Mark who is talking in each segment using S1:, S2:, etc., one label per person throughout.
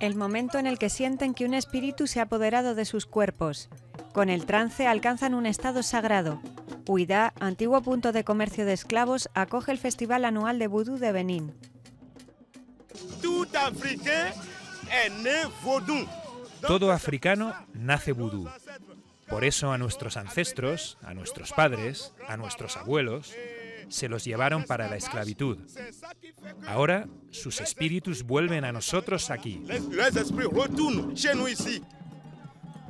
S1: el momento en el que sienten que un espíritu se ha apoderado de sus cuerpos. Con el trance alcanzan un estado sagrado. Huidá, antiguo punto de comercio de esclavos, acoge el Festival Anual de Vudú de Benín.
S2: Todo africano nace vudú. Por eso a nuestros ancestros, a nuestros padres, a nuestros abuelos, se los llevaron para la esclavitud. Ahora sus espíritus vuelven a nosotros aquí.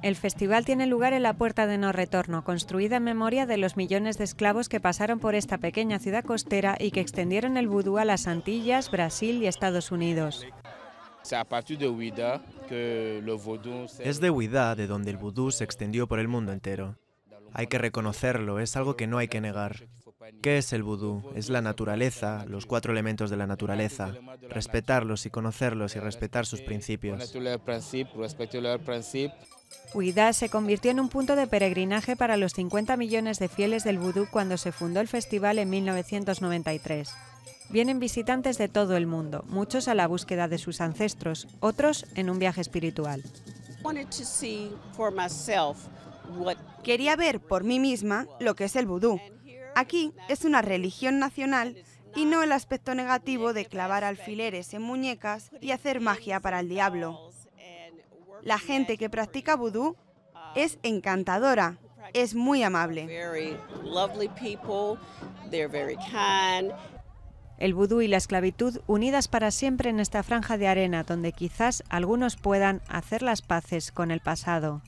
S1: El festival tiene lugar en la Puerta de No Retorno, construida en memoria de los millones de esclavos que pasaron por esta pequeña ciudad costera y que extendieron el vudú a las Antillas, Brasil y Estados Unidos.
S2: Es de Huida de donde el vudú se extendió por el mundo entero. Hay que reconocerlo, es algo que no hay que negar. ¿Qué es el vudú? Es la naturaleza, los cuatro elementos de la naturaleza, respetarlos y conocerlos y respetar sus principios.
S1: Cuidad se convirtió en un punto de peregrinaje para los 50 millones de fieles del vudú cuando se fundó el festival en 1993. Vienen visitantes de todo el mundo, muchos a la búsqueda de sus ancestros, otros en un viaje espiritual.
S3: Quería ver por mí misma lo que es el vudú Aquí es una religión nacional y no el aspecto negativo de clavar alfileres en muñecas y hacer magia para el diablo. La gente que practica vudú es encantadora, es muy amable.
S1: El vudú y la esclavitud unidas para siempre en esta franja de arena donde quizás algunos puedan hacer las paces con el pasado.